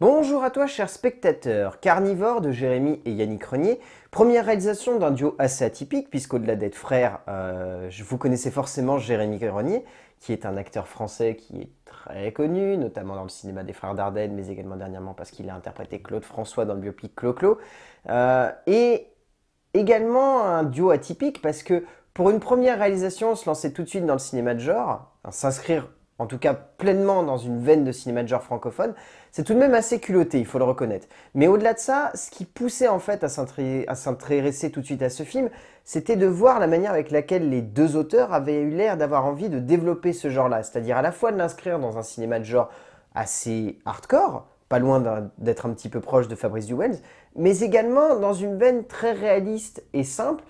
Bonjour à toi cher spectateur, Carnivore de Jérémy et Yannick Renier, première réalisation d'un duo assez atypique puisqu'au-delà d'être frère, euh, vous connaissez forcément Jérémy Renier qui est un acteur français qui est très connu, notamment dans le cinéma des Frères Dardenne mais également dernièrement parce qu'il a interprété Claude François dans le biopic Clo-Clo, euh, et également un duo atypique parce que pour une première réalisation, se lancer tout de suite dans le cinéma de genre, hein, s'inscrire en tout cas pleinement dans une veine de cinéma de genre francophone, c'est tout de même assez culotté, il faut le reconnaître. Mais au-delà de ça, ce qui poussait en fait à s'intéresser tout de suite à ce film, c'était de voir la manière avec laquelle les deux auteurs avaient eu l'air d'avoir envie de développer ce genre-là, c'est-à-dire à la fois de l'inscrire dans un cinéma de genre assez hardcore, pas loin d'être un petit peu proche de Fabrice Duwens, mais également dans une veine très réaliste et simple,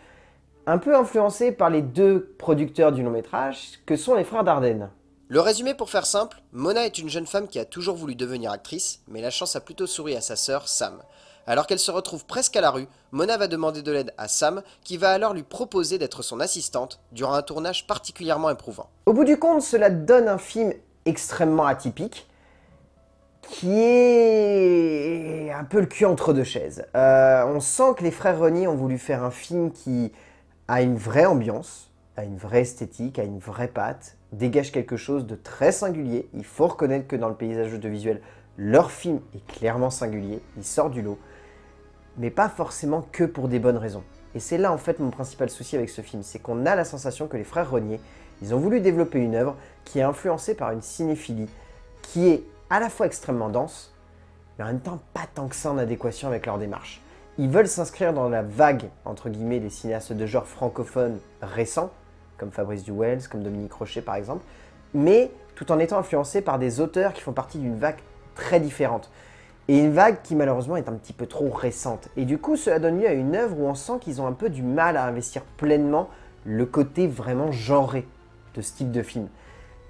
un peu influencée par les deux producteurs du long métrage, que sont les frères Dardenne. Le résumé pour faire simple, Mona est une jeune femme qui a toujours voulu devenir actrice, mais la chance a plutôt souri à sa sœur, Sam. Alors qu'elle se retrouve presque à la rue, Mona va demander de l'aide à Sam, qui va alors lui proposer d'être son assistante durant un tournage particulièrement éprouvant. Au bout du compte, cela donne un film extrêmement atypique, qui est un peu le cul entre deux chaises. Euh, on sent que les frères Rony ont voulu faire un film qui a une vraie ambiance, a une vraie esthétique, a une vraie patte, dégage quelque chose de très singulier. Il faut reconnaître que dans le paysage audiovisuel, leur film est clairement singulier, il sort du lot, mais pas forcément que pour des bonnes raisons. Et c'est là en fait mon principal souci avec ce film, c'est qu'on a la sensation que les frères Renier, ils ont voulu développer une œuvre qui est influencée par une cinéphilie qui est à la fois extrêmement dense, mais en même temps pas tant que ça en adéquation avec leur démarche. Ils veulent s'inscrire dans la vague, entre guillemets, des cinéastes de genre francophone récents, comme Fabrice Duwels, comme Dominique Rocher par exemple, mais tout en étant influencé par des auteurs qui font partie d'une vague très différente. Et une vague qui malheureusement est un petit peu trop récente. Et du coup, cela donne lieu à une œuvre où on sent qu'ils ont un peu du mal à investir pleinement le côté vraiment genré de ce type de film.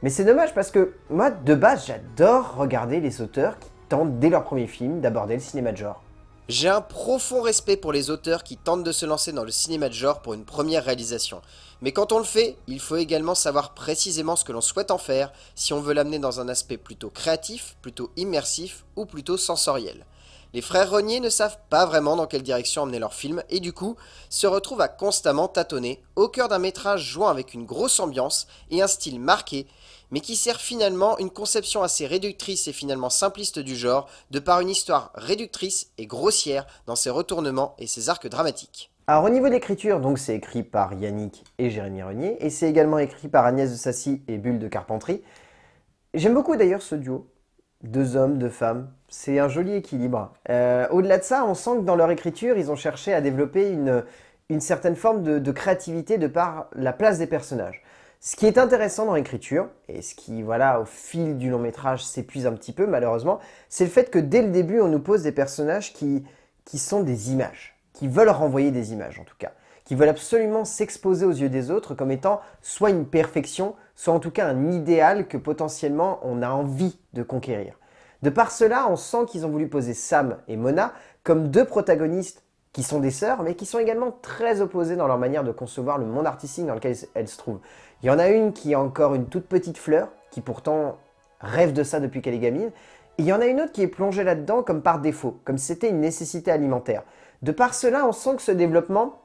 Mais c'est dommage parce que moi, de base, j'adore regarder les auteurs qui tentent dès leur premier film d'aborder le cinéma de genre. J'ai un profond respect pour les auteurs qui tentent de se lancer dans le cinéma de genre pour une première réalisation. Mais quand on le fait, il faut également savoir précisément ce que l'on souhaite en faire, si on veut l'amener dans un aspect plutôt créatif, plutôt immersif ou plutôt sensoriel. Les frères Renier ne savent pas vraiment dans quelle direction amener leur film et du coup se retrouvent à constamment tâtonner au cœur d'un métrage jouant avec une grosse ambiance et un style marqué mais qui sert finalement une conception assez réductrice et finalement simpliste du genre, de par une histoire réductrice et grossière dans ses retournements et ses arcs dramatiques. Alors au niveau de l'écriture, donc c'est écrit par Yannick et Jérémy Renier, et c'est également écrit par Agnès de Sassy et Bulle de Carpentry. J'aime beaucoup d'ailleurs ce duo, deux hommes, deux femmes, c'est un joli équilibre. Euh, au-delà de ça, on sent que dans leur écriture, ils ont cherché à développer une, une certaine forme de créativité de par la place des personnages. Ce qui est intéressant dans l'écriture, et ce qui, voilà, au fil du long métrage s'épuise un petit peu malheureusement, c'est le fait que dès le début, on nous pose des personnages qui, qui sont des images, qui veulent renvoyer des images en tout cas, qui veulent absolument s'exposer aux yeux des autres comme étant soit une perfection, soit en tout cas un idéal que potentiellement on a envie de conquérir. De par cela, on sent qu'ils ont voulu poser Sam et Mona comme deux protagonistes qui sont des sœurs, mais qui sont également très opposées dans leur manière de concevoir le monde artistique dans lequel elles se trouvent. Il y en a une qui est encore une toute petite fleur, qui pourtant rêve de ça depuis qu'elle est gamine, et il y en a une autre qui est plongée là-dedans comme par défaut, comme c'était une nécessité alimentaire. De par cela, on sent que ce développement,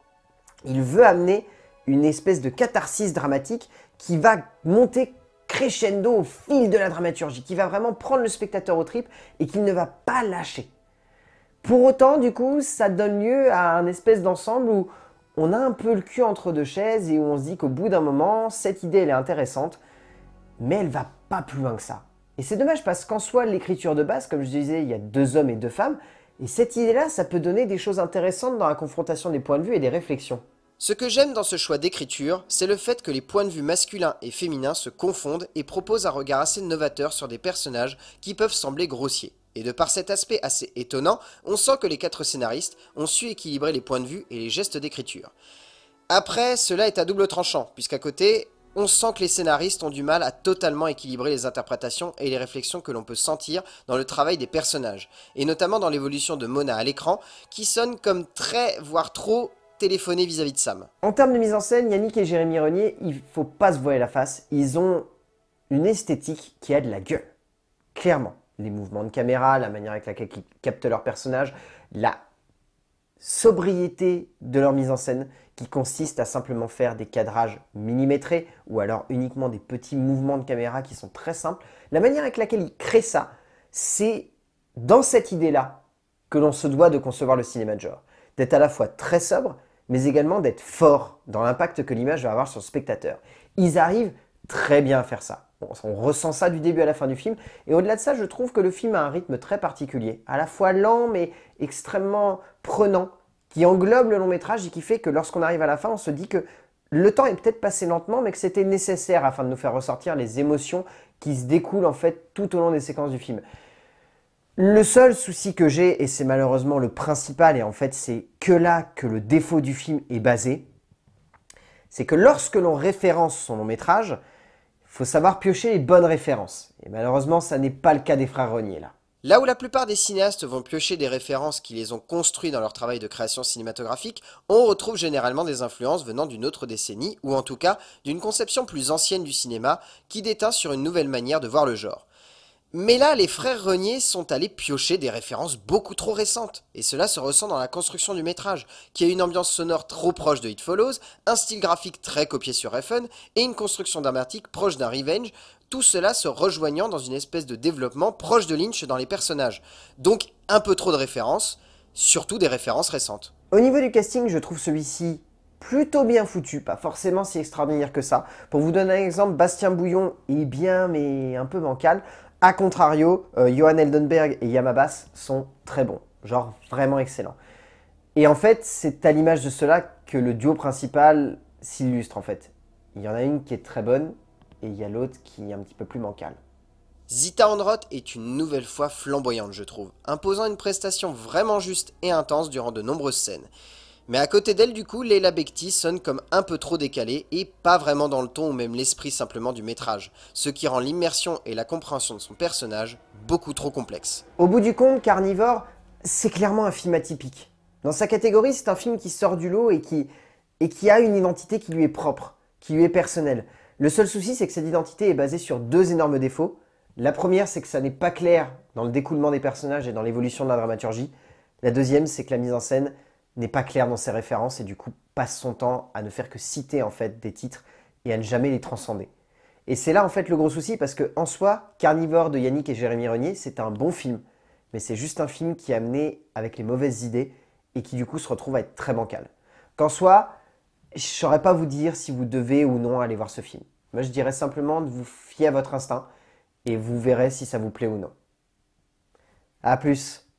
il veut amener une espèce de catharsis dramatique qui va monter crescendo au fil de la dramaturgie, qui va vraiment prendre le spectateur aux tripes et qu'il ne va pas lâcher. Pour autant, du coup, ça donne lieu à un espèce d'ensemble où on a un peu le cul entre deux chaises et où on se dit qu'au bout d'un moment, cette idée, elle est intéressante, mais elle va pas plus loin que ça. Et c'est dommage parce qu'en soi, l'écriture de base, comme je disais, il y a deux hommes et deux femmes, et cette idée-là, ça peut donner des choses intéressantes dans la confrontation des points de vue et des réflexions. Ce que j'aime dans ce choix d'écriture, c'est le fait que les points de vue masculins et féminins se confondent et proposent un regard assez novateur sur des personnages qui peuvent sembler grossiers. Et de par cet aspect assez étonnant, on sent que les quatre scénaristes ont su équilibrer les points de vue et les gestes d'écriture. Après, cela est à double tranchant, puisqu'à côté, on sent que les scénaristes ont du mal à totalement équilibrer les interprétations et les réflexions que l'on peut sentir dans le travail des personnages, et notamment dans l'évolution de Mona à l'écran, qui sonne comme très, voire trop, téléphonée vis-à-vis de Sam. En termes de mise en scène, Yannick et Jérémy Renier, il faut pas se voiler la face, ils ont une esthétique qui a de la gueule, clairement les mouvements de caméra, la manière avec laquelle ils captent leurs personnages, la sobriété de leur mise en scène qui consiste à simplement faire des cadrages millimétrés ou alors uniquement des petits mouvements de caméra qui sont très simples. La manière avec laquelle ils créent ça, c'est dans cette idée-là que l'on se doit de concevoir le cinéma de genre. D'être à la fois très sobre, mais également d'être fort dans l'impact que l'image va avoir sur le spectateur. Ils arrivent très bien à faire ça on, ressent ça du début à la fin du film. Et au-delà de ça, je trouve que le film a un rythme très particulier, à la fois lent mais extrêmement prenant, qui englobe le long métrage et qui fait que lorsqu'on arrive à la fin, on se dit que le temps est peut-être passé lentement, mais que c'était nécessaire afin de nous faire ressortir les émotions qui se découlent en fait tout au long des séquences du film. Le seul souci que j'ai, et c'est malheureusement le principal, et en fait c'est que là que le défaut du film est basé, c'est que lorsque l'on référence son long métrage, faut savoir piocher les bonnes références. Et malheureusement, ça n'est pas le cas des frères Renier là. Là où la plupart des cinéastes vont piocher des références qui les ont construits dans leur travail de création cinématographique, on retrouve généralement des influences venant d'une autre décennie, ou en tout cas d'une conception plus ancienne du cinéma, qui déteint sur une nouvelle manière de voir le genre. Mais là, les frères Renier sont allés piocher des références beaucoup trop récentes, et cela se ressent dans la construction du métrage, qui a une ambiance sonore trop proche de It Follows, un style graphique très copié sur f et une construction dramatique proche d'un revenge, tout cela se rejoignant dans une espèce de développement proche de Lynch dans les personnages. Donc un peu trop de références, surtout des références récentes. Au niveau du casting, je trouve celui-ci plutôt bien foutu, pas forcément si extraordinaire que ça. Pour vous donner un exemple, Bastien Bouillon est bien mais un peu bancal. A contrario, euh, Johan Eldenberg et Yamabas sont très bons, genre vraiment excellents. Et en fait, c'est à l'image de cela que le duo principal s'illustre en fait. Il y en a une qui est très bonne et il y a l'autre qui est un petit peu plus mancale. Zita Androth est une nouvelle fois flamboyante, je trouve, imposant une prestation vraiment juste et intense durant de nombreuses scènes. Mais à côté d'elle, du coup, Leila Bekti sonne comme un peu trop décalée et pas vraiment dans le ton ou même l'esprit simplement du métrage, ce qui rend l'immersion et la compréhension de son personnage beaucoup trop complexe. Au bout du compte, Carnivore, c'est clairement un film atypique. Dans sa catégorie, c'est un film qui sort du lot et qui, et qui a une identité qui lui est propre, qui lui est personnelle. Le seul souci, c'est que cette identité est basée sur deux énormes défauts. La première, c'est que ça n'est pas clair dans le découlement des personnages et dans l'évolution de la dramaturgie. La deuxième, c'est que la mise en scène n'est pas clair dans ses références et du coup passe son temps à ne faire que citer en fait des titres et à ne jamais les transcender. Et c'est là en fait le gros souci parce que en soi, Carnivore de Yannick et Jérémy Renier, c'est un bon film, mais c'est juste un film qui est amené avec les mauvaises idées et qui du coup se retrouve à être très bancal. Qu'en soit, je saurais pas vous dire si vous devez ou non aller voir ce film. Moi, je dirais simplement de vous fier à votre instinct et vous verrez si ça vous plaît ou non. À plus.